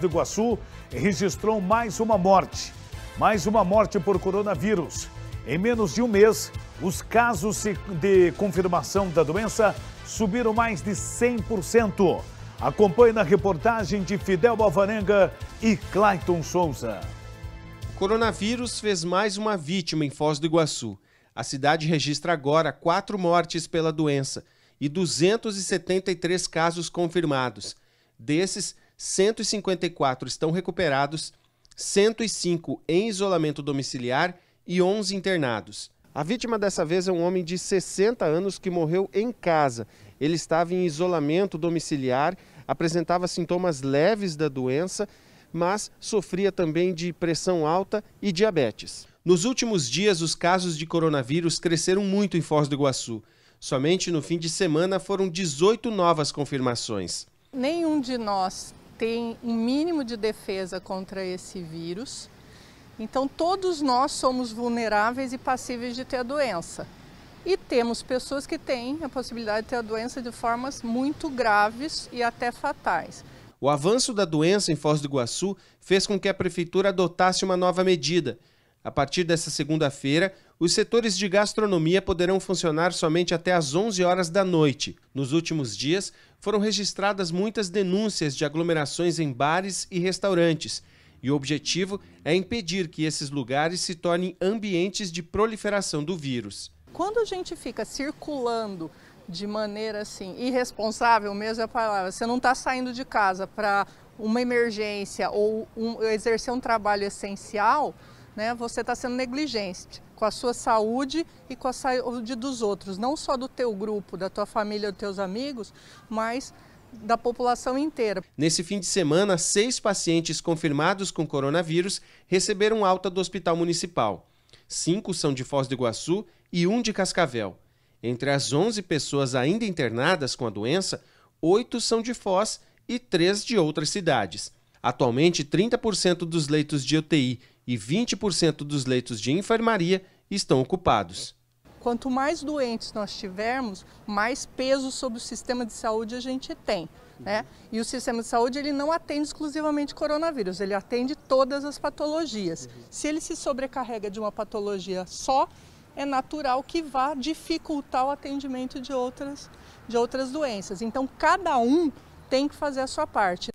do Iguaçu registrou mais uma morte. Mais uma morte por coronavírus. Em menos de um mês, os casos de confirmação da doença subiram mais de 100%. Acompanhe na reportagem de Fidel Alvarenga e Clayton Souza. O coronavírus fez mais uma vítima em Foz do Iguaçu. A cidade registra agora quatro mortes pela doença e 273 casos confirmados. Desses, 154 estão recuperados, 105 em isolamento domiciliar e 11 internados. A vítima dessa vez é um homem de 60 anos que morreu em casa. Ele estava em isolamento domiciliar, apresentava sintomas leves da doença, mas sofria também de pressão alta e diabetes. Nos últimos dias, os casos de coronavírus cresceram muito em Foz do Iguaçu. Somente no fim de semana foram 18 novas confirmações. Nenhum de nós tem um mínimo de defesa contra esse vírus. Então, todos nós somos vulneráveis e passíveis de ter a doença. E temos pessoas que têm a possibilidade de ter a doença de formas muito graves e até fatais. O avanço da doença em Foz do Iguaçu fez com que a prefeitura adotasse uma nova medida. A partir dessa segunda-feira, os setores de gastronomia poderão funcionar somente até às 11 horas da noite. Nos últimos dias, foram registradas muitas denúncias de aglomerações em bares e restaurantes, e o objetivo é impedir que esses lugares se tornem ambientes de proliferação do vírus. Quando a gente fica circulando de maneira assim, irresponsável mesmo é a palavra, você não está saindo de casa para uma emergência ou um, exercer um trabalho essencial, né, você está sendo negligente com a sua saúde e com a saúde dos outros, não só do teu grupo, da tua família, dos teus amigos, mas da população inteira. Nesse fim de semana, seis pacientes confirmados com coronavírus receberam alta do hospital municipal. Cinco são de Foz do Iguaçu e um de Cascavel. Entre as 11 pessoas ainda internadas com a doença, oito são de Foz e três de outras cidades. Atualmente, 30% dos leitos de UTI e 20% dos leitos de enfermaria estão ocupados. Quanto mais doentes nós tivermos, mais peso sobre o sistema de saúde a gente tem. Né? E o sistema de saúde ele não atende exclusivamente coronavírus, ele atende todas as patologias. Se ele se sobrecarrega de uma patologia só, é natural que vá dificultar o atendimento de outras, de outras doenças. Então, cada um tem que fazer a sua parte.